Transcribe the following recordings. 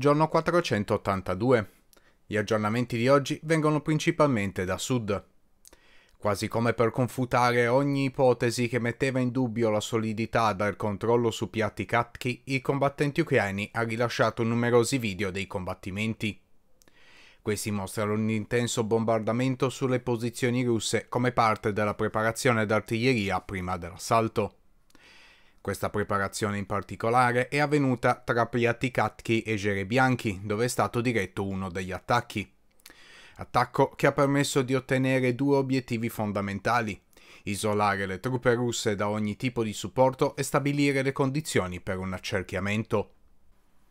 Giorno 482. Gli aggiornamenti di oggi vengono principalmente da sud. Quasi come per confutare ogni ipotesi che metteva in dubbio la solidità del controllo su piatti Katki, i combattenti ucraini ha rilasciato numerosi video dei combattimenti. Questi mostrano un intenso bombardamento sulle posizioni russe come parte della preparazione d'artiglieria prima dell'assalto. Questa preparazione in particolare è avvenuta tra Priaticatchi e Gerebianchi, dove è stato diretto uno degli attacchi. Attacco che ha permesso di ottenere due obiettivi fondamentali, isolare le truppe russe da ogni tipo di supporto e stabilire le condizioni per un accerchiamento.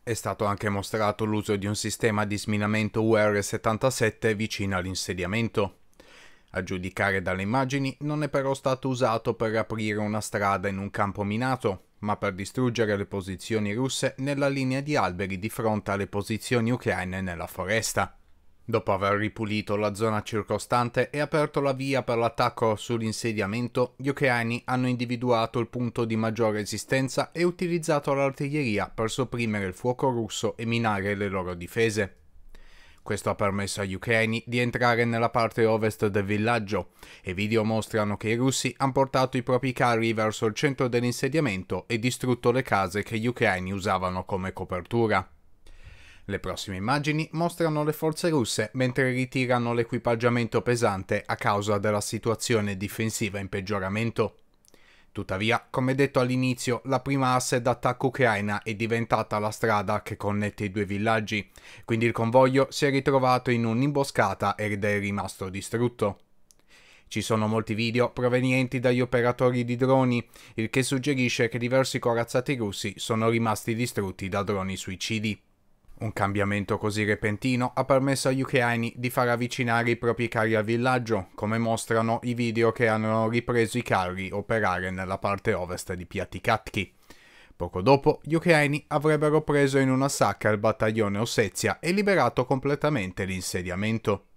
È stato anche mostrato l'uso di un sistema di sminamento UR-77 vicino all'insediamento. A giudicare dalle immagini non è però stato usato per aprire una strada in un campo minato, ma per distruggere le posizioni russe nella linea di alberi di fronte alle posizioni ucraine nella foresta. Dopo aver ripulito la zona circostante e aperto la via per l'attacco sull'insediamento, gli ucraini hanno individuato il punto di maggior resistenza e utilizzato l'artiglieria per sopprimere il fuoco russo e minare le loro difese. Questo ha permesso agli ucraini di entrare nella parte ovest del villaggio e video mostrano che i russi hanno portato i propri carri verso il centro dell'insediamento e distrutto le case che gli ucraini usavano come copertura. Le prossime immagini mostrano le forze russe mentre ritirano l'equipaggiamento pesante a causa della situazione difensiva in peggioramento. Tuttavia, come detto all'inizio, la prima asse d'attacco ucraina è diventata la strada che connette i due villaggi, quindi il convoglio si è ritrovato in un'imboscata ed è rimasto distrutto. Ci sono molti video provenienti dagli operatori di droni, il che suggerisce che diversi corazzati russi sono rimasti distrutti da droni suicidi. Un cambiamento così repentino ha permesso agli ucraini di far avvicinare i propri carri al villaggio, come mostrano i video che hanno ripreso i carri operare nella parte ovest di Piatikatki. Poco dopo, gli ucraini avrebbero preso in una sacca il battaglione Ossetia e liberato completamente l'insediamento.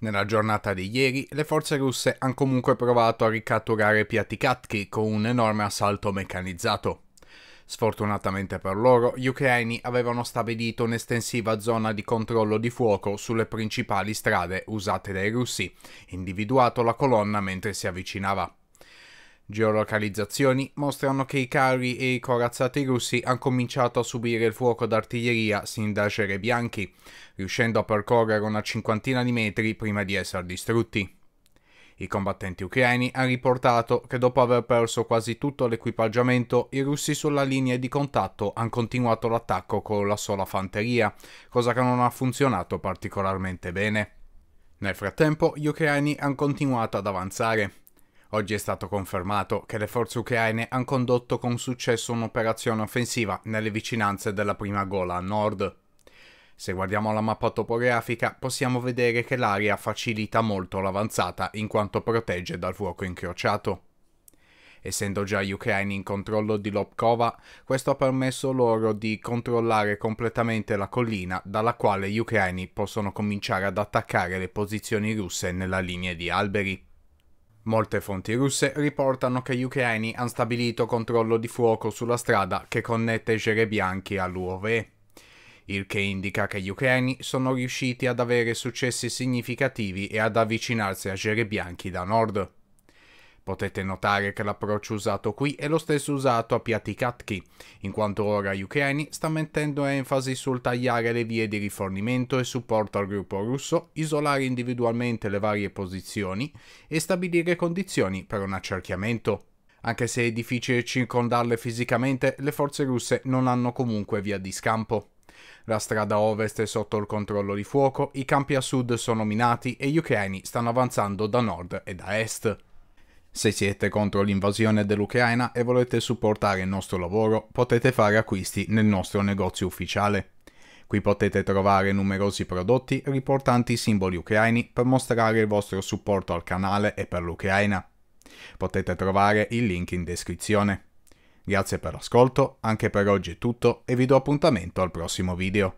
Nella giornata di ieri, le forze russe hanno comunque provato a ricatturare Piatikatki con un enorme assalto meccanizzato. Sfortunatamente per loro, gli ucraini avevano stabilito un'estensiva zona di controllo di fuoco sulle principali strade usate dai russi, individuato la colonna mentre si avvicinava. Geolocalizzazioni mostrano che i carri e i corazzati russi hanno cominciato a subire il fuoco d'artiglieria sin da Cere Bianchi, riuscendo a percorrere una cinquantina di metri prima di essere distrutti. I combattenti ucraini hanno riportato che dopo aver perso quasi tutto l'equipaggiamento, i russi sulla linea di contatto hanno continuato l'attacco con la sola fanteria, cosa che non ha funzionato particolarmente bene. Nel frattempo gli ucraini hanno continuato ad avanzare. Oggi è stato confermato che le forze ucraine hanno condotto con successo un'operazione offensiva nelle vicinanze della prima gola a nord. Se guardiamo la mappa topografica possiamo vedere che l'area facilita molto l'avanzata in quanto protegge dal fuoco incrociato. Essendo già gli ucraini in controllo di Lopkova, questo ha permesso loro di controllare completamente la collina dalla quale gli ucraini possono cominciare ad attaccare le posizioni russe nella linea di alberi. Molte fonti russe riportano che gli ucraini hanno stabilito controllo di fuoco sulla strada che connette Jerebianchi all'UOV il che indica che gli ucraini sono riusciti ad avere successi significativi e ad avvicinarsi a Cerebianchi da nord. Potete notare che l'approccio usato qui è lo stesso usato a Piatikatki, in quanto ora gli ucraini sta mettendo enfasi sul tagliare le vie di rifornimento e supporto al gruppo russo, isolare individualmente le varie posizioni e stabilire condizioni per un accerchiamento. Anche se è difficile circondarle fisicamente, le forze russe non hanno comunque via di scampo. La strada ovest è sotto il controllo di fuoco, i campi a sud sono minati e gli ucraini stanno avanzando da nord e da est. Se siete contro l'invasione dell'Ucraina e volete supportare il nostro lavoro, potete fare acquisti nel nostro negozio ufficiale. Qui potete trovare numerosi prodotti riportanti simboli ucraini per mostrare il vostro supporto al canale e per l'Ucraina. Potete trovare il link in descrizione. Grazie per l'ascolto, anche per oggi è tutto e vi do appuntamento al prossimo video.